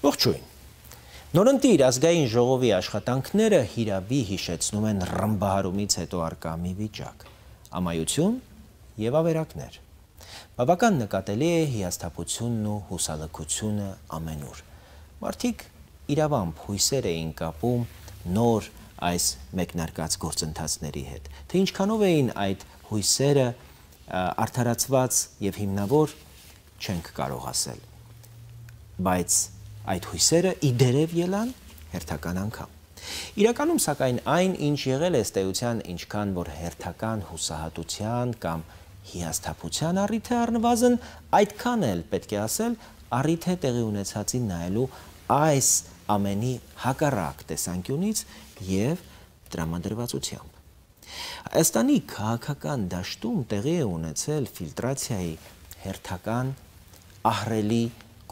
Ողջույն։ Նորընտիր ազգային ժողովի աշխատանքները հիրավի հիշեցնում են ռմբահարումից հետո արկա մի վիճակ, ամայություն եւ ավերակներ։ Բավական նկատելի է հիասթափությունն ու հուսալքությունը ամենուր։ Մարդիկ իրավամբ հույսեր էին կապում նոր այս մեկնարկած գործընթացների հետ։ Թե ինչքանով էին այդ հույսերը արդարացված եւ հիմնավոր չենք կարող ասել։ Բայց այդ հույսերը իդերև ելան հերթական անգամ։ Իրականում սակայն այն ինչ եղել է ստեյության ինչքան որ հերթական հուսահատության կամ հիասթափության առիթ է առնվազն, այդքան էլ պետք է ասել առիթ է տեղի ունեցածին նայելու այս ամենի հակառակ տեսանկյունից եւ դրամադրվածությամբ։ Հայաստանի քաղաքական դաշտում տեղի է ունեցել ֆիլտրացիայի հերթական ահրելի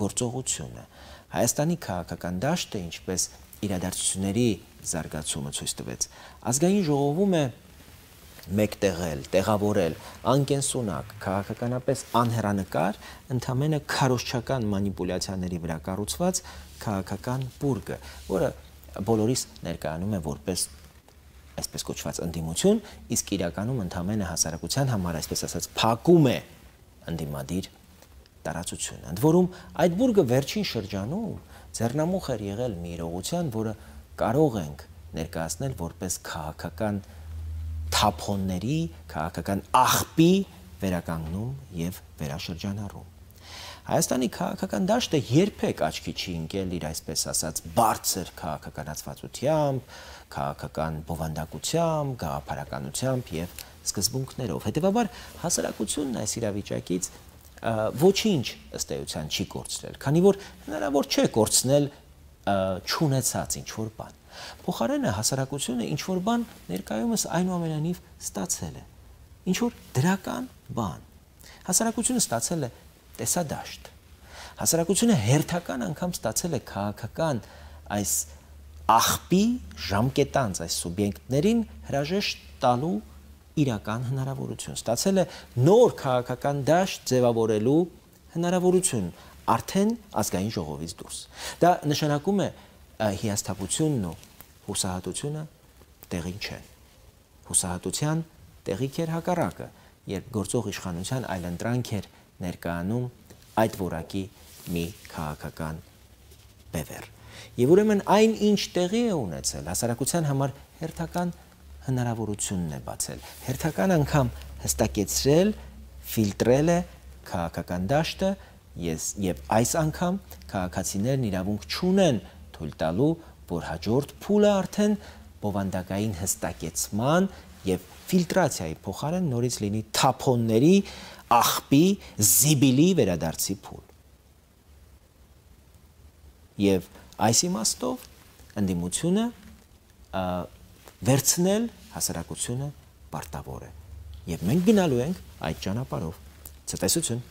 գործողությունը, Հայաստանի քաղաքական դաշտը, ինչպես իրադարձությունների զարգացումը ցույց տվեց, ազգային ժողովում է մեկտեղել, տեղավորել, անկենսունակ, քաղաքականապես անհերանեկար, ընդամենը քարոշչական մանիպուլյացիաների վրա կառուցված քաղաքական բուրգը, որը բոլորիս ներկայանում է որպես այսպես կոչված ընդդիմություն, իսկ իրականում ընդամենը հասարակության համար այսպես ասած փակում է ընդդիմադիր տարածությունը։ Ընդ որում այդ բուրգը վերջին շրջանում ձեռնամուխ էր եղել մի իրողության, որը կարող ենք ներկայացնել որպես քաղաքական թափոնների, քաղաքական աղբի վերականգնում եւ վերաշրջանառում։ Հայաստանի քաղաքական դաշտը երբեք աչքի չի ընկել իր այսպես ասած բարձր քաղաքականացվածությամբ, քաղաքական բովանդակությամբ, գաղափարականությամբ եւ սկզբունքներով։ Հետևաբար հասարակությունն այս իրավիճակից ոչինչ ըստ էության չի կորցրել, քանի որ հնարավոր չէ կորցնել չունեցած ինչ որ բան։ Փոխարենը հասարակությունը ինչ որ բան ներկայումս այնուամենայնիվ ստացել է։ Ինչ որ դրական բան։ Հասարակությունը ստացել է տեսադաշտ։ Հասարակությունը հերթական անգամ ստացել է քաղաքական այս աղբի ժամկետանց այս սուբյեկտներին հրաժեշտ տալու իրական հնարավորություն, ստացել է նոր քաղաքական դաշտ ձևավորելու հնարավորություն արդեն ազգային ժողովից դուրս։ Դա նշանակում է հիասթափությունն ու հուսահատությունը տեղին չեն։ Հուսահատության տեղիք էր հակառակը, երբ գործող իշխանության այլընտրանք էր ներկայանում այդ որակի մի քաղաքական բևեռ։ Եվ ուրեմն այն ինչ տեղի է ունեցել հասարակության համար հերթական հնարավորությունն է բացել։ Հերթական անգամ հստակեցրել, ֆիլտրել է քաղաքական դաշտը, ես եւ այս անգամ քաղաքացիներն իրավունք չունեն թույլ տալու, որ հաջորդ փուլը արդեն բովանդակային հստակեցման եւ ֆիլտրացիայի փոխարեն նորից լինի թափոնների, աղբի, զիբիլի վերադարձի փուլ։ Եվ այս իմաստով ընդդիմությունը վերցնել հասարակությունը պարտավոր է։ Եվ մենք գնալու ենք այդ ճանապարհով։ Ցտեսություն։